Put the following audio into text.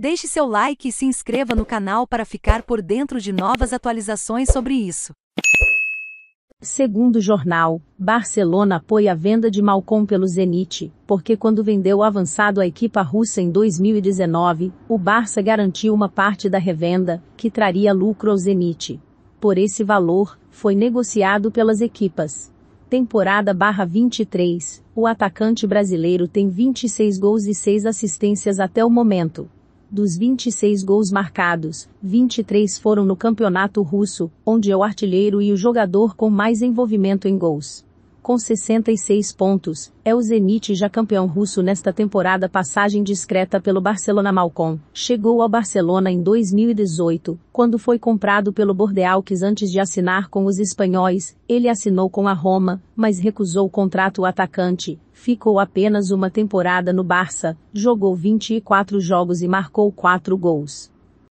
Deixe seu like e se inscreva no canal para ficar por dentro de novas atualizações sobre isso. Segundo o jornal, Barcelona apoia a venda de Malcom pelo Zenit, porque quando vendeu o avançado à equipa russa em 2019, o Barça garantiu uma parte da revenda, que traria lucro ao Zenit. Por esse valor, foi negociado pelas equipas. Temporada 23, o atacante brasileiro tem 26 gols e 6 assistências até o momento. Dos 26 gols marcados, 23 foram no campeonato russo, onde é o artilheiro e o jogador com mais envolvimento em gols com 66 pontos, é o Zenit já campeão russo nesta temporada passagem discreta pelo Barcelona Malcom. Chegou ao Barcelona em 2018, quando foi comprado pelo Bordeaux antes de assinar com os espanhóis, ele assinou com a Roma, mas recusou o contrato atacante, ficou apenas uma temporada no Barça, jogou 24 jogos e marcou 4 gols.